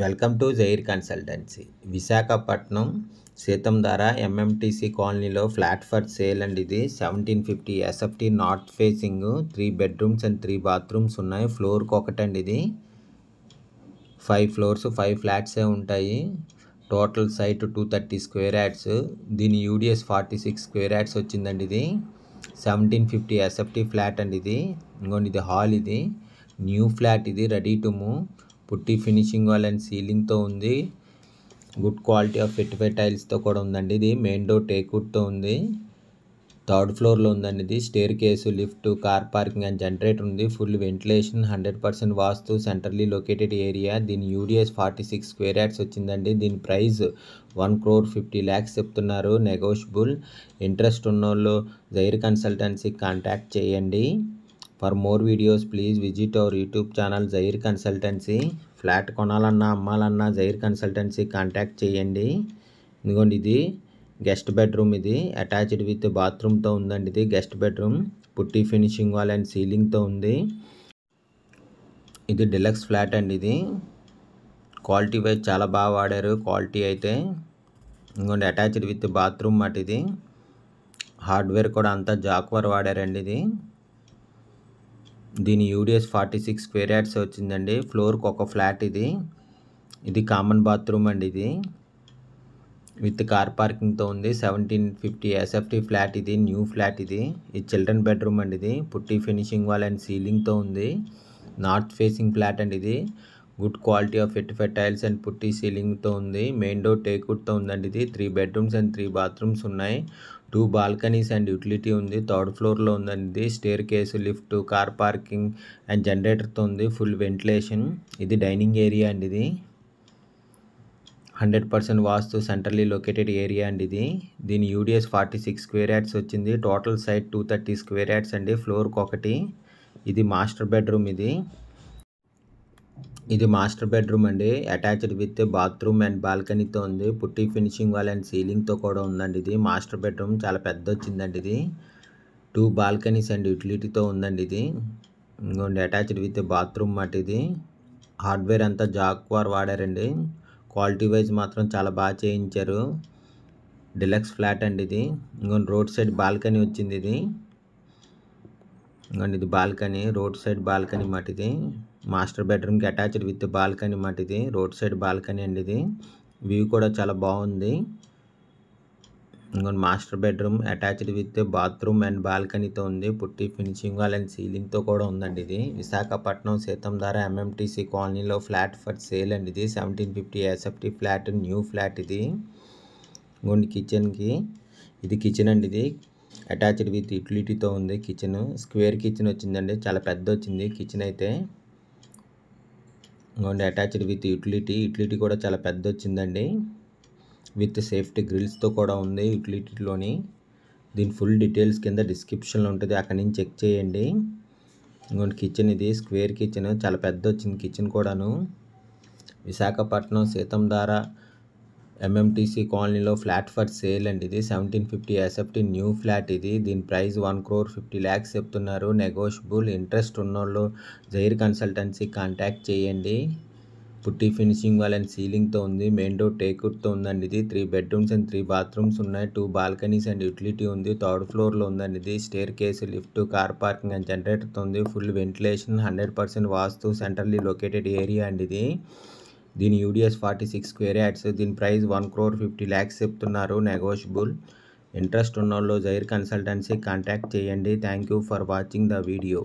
welcome to Jair consultancy Visakhapatnam ధార MMTC కాలనీలో flat for sale and ఇది seventeen fifty SFT north facing three bedrooms and three bathrooms ఉన్నాయి ఫ్లోర్కి ఒకటండి ఇది ఫైవ్ ఫ్లోర్స్ ఫైవ్ ఫ్లాట్సే ఉంటాయి total site two thirty square yards దీని UDS forty six square yards వచ్చిందండి ఇది సెవెంటీన్ ఫిఫ్టీ ఎస్ఎఫ్టీ ఫ్లాట్ అండి ఇది ఇంకోండి ఇది హాల్ ఇది న్యూ ఫ్లాట్ ఇది ready to move putty finishing wall and సీలింగ్తో ఉంది గుడ్ క్వాలిటీ ఆఫ్ ఫిట్వే టైల్స్తో కూడా ఉందండి ఇది మెయిన్ డోర్ టేక్వుడ్తో ఉంది థర్డ్ ఫ్లోర్లో ఉందండి ఇది staircase lift car parking and generator ఉంది full ventilation hundred percent vastu centrally located area దీని UDS forty six square yards వచ్చిందండి దీని price one crore fifty lakhs చెప్తున్నారు నెగోషియబుల్ ఇంట్రెస్ట్ ఉన్నోళ్ళు జైర్ కన్సల్టెన్సీ కాంటాక్ట్ చేయండి for more videos please visit our YouTube channel Jair consultancy flat కొనాలన్నా అమ్మాలన్నా Jair consultancy contact చేయండి ఇదిగోండి ఇది గెస్ట్ బెడ్రూమ్ ఇది అటాచ్డ్ విత్ బాత్రూమ్తో ఉందండి ఇది గెస్ట్ బెడ్రూమ్ పుట్టి ఫినిషింగ్ వాల్ అండ్ సీలింగ్తో ఉంది ఇది డిలక్స్ ఫ్లాట్ అండి ఇది క్వాలిటీ వైజ్ చాలా బాగా వాడారు క్వాలిటీ అయితే ఇంకోండి అటాచ్డ్ విత్ బాత్రూమ్ మాట ఇది హార్డ్వేర్ కూడా అంతా జాక్వర్ వాడారండి ఇది దీని UDS forty six square yards వచ్చిందండి ఫ్లోర్కి ఒక ఫ్లాట్ ఇది ఇది కామన్ బాత్రూమ్ అండి ఇది విత్ కార్ పార్కింగ్తో ఉంది సెవెంటీన్ ఫిఫ్టీ ఎస్ఎఫ్టీ ఫ్లాట్ ఇది న్యూ ఫ్లాట్ ఇది ఇది చిల్డ్రన్ బెడ్రూమ్ అండి ఇది పుట్టి ఫినిషింగ్ వాల్ అండ్ సీలింగ్తో ఉంది నార్త్ ఫేసింగ్ ఫ్లాట్ అండి ఇది good quality of vitrified tiles and putty సీలింగ్తో ఉంది మెయిన్ డోర్ టేకుడ్తో ఉందండి ఇది three bedrooms and three bathrooms ఉన్నాయి టూ బాల్కనీస్ అండ్ యూటిలిటీ ఉంది థర్డ్ ఫ్లోర్లో ఉందండి ఇది staircase lift car parking and జనరేటర్తో ఉంది ఫుల్ వెంటిలేషన్ ఇది డైనింగ్ ఏరియా అండి ఇది hundred percent vastu centrally located area అండి ఇది దీని UDS forty six square yards వచ్చింది total site two thirty square yards అండి ఫ్లోర్కి ఒకటి ఇది మాస్టర్ బెడ్రూమ్ ఇది ఇది మాస్టర్ బెడ్రూమ్ అండి అటాచ్డ్ విత్ బాత్రూమ్ అండ్ బాల్కనీతో ఉంది పుట్టి ఫినిషింగ్ వాల్ అండ్ సీలింగ్తో కూడా ఉందండి ఇది మాస్టర్ బెడ్రూమ్ చాలా పెద్ద వచ్చిందండి ఇది టూ బాల్కనీస్ అండ్ యూటిలిటీతో ఉందండి ఇది ఇంకోండి అటాచ్డ్ విత్ బాత్రూమ్ మాట ఇది హార్డ్వేర్ అంతా జాక్వార్ వాడారండి క్వాలిటీ వైజ్ మాత్రం చాలా బాగా చేయించారు డిలక్స్ ఫ్లాట్ అండి ఇది ఇంకొని రోడ్ సైడ్ బాల్కనీ వచ్చింది ఇది ఇంకోండి ఇది బాల్కనీ రోడ్ సైడ్ బాల్కనీ మాట ఇది మాస్టర్ కి అటాచ్డ్ విత్ బాల్కనీ మాట ఇది రోడ్ సైడ్ బాల్కనీ అండి ఇది వ్యూ కూడా చాలా బాగుంది ఇంకొక master bedroom attached with bathroom and బాల్కనీతో ఉంది పుట్టి ఫినిషింగ్ వాల్ అండ్ సీలింగ్తో కూడా ఉందండి ఇది విశాఖపట్నం ధార ఎంఎంటీసీ కాలనీలో ఫ్లాట్ ఫర్ సేల్ అండి ఇది seventeen fifty SFT flat new flat ఇది ఇంకొండి కిచెన్కి ఇది కిచెన్ అండి ఇది అటాచ్డ్ విత్ యుటిలిటీతో ఉంది కిచెన్ స్క్వేర్ కిచెన్ వచ్చిందండి చాలా పెద్ద వచ్చింది కిచెన్ అయితే ఇదిగోండి అటాచ్డ్ విత్ యూటిలిటీ యూటిలిటీ కూడా చాలా పెద్ద వచ్చిందండి విత్ సేఫ్టీ గ్రిల్స్తో కూడా ఉంది యూటిలిటీలోని దీని ఫుల్ డీటెయిల్స్ కింద డిస్క్రిప్షన్లో ఉంటుంది అక్కడి నుంచి చెక్ చేయండి ఇంకోటి కిచెన్ ఇది స్క్వేర్ కిచెన్ చాలా పెద్ద వచ్చింది కిచెన్ కూడాను విశాఖపట్నం సీతంధార ఎంఎంటీసీ కాలనీలో ఫ్లాట్ ఫర్ సేల్ అండి ఇది seventeen fifty SFT new flat ఇది దీని price one crore fifty lakhs చెప్తున్నారు నెగోషియబుల్ ఇంట్రెస్ట్ ఉన్నోళ్ళు జైర్ కన్సల్టెన్సీ కాంటాక్ట్ చేయండి పుట్టి ఫినిషింగ్ వాళ్ళని సీలింగ్తో ఉంది మెయిన్ డోర్ టేక్అవుట్తో ఉందండి ఇది three bedrooms and three bathrooms ఉన్నాయి టూ బాల్కనీస్ అండ్ యూటిలిటీ ఉంది థర్డ్ ఫ్లోర్లో ఉందండి ఇది staircase lift car parking and జనరేటర్తో ఉంది full ventilation hundred percent vastu centrally located area అండి ఇది దీని UDS forty six square yards దీని price one crore fifty lakhs చెప్తున్నారు నెగోషియబుల్ ఇంట్రెస్ట్ ఉన్న వాళ్ళు జైర్ కన్సల్టెన్సీ కాంటాక్ట్ చేయండి thank you for watching the video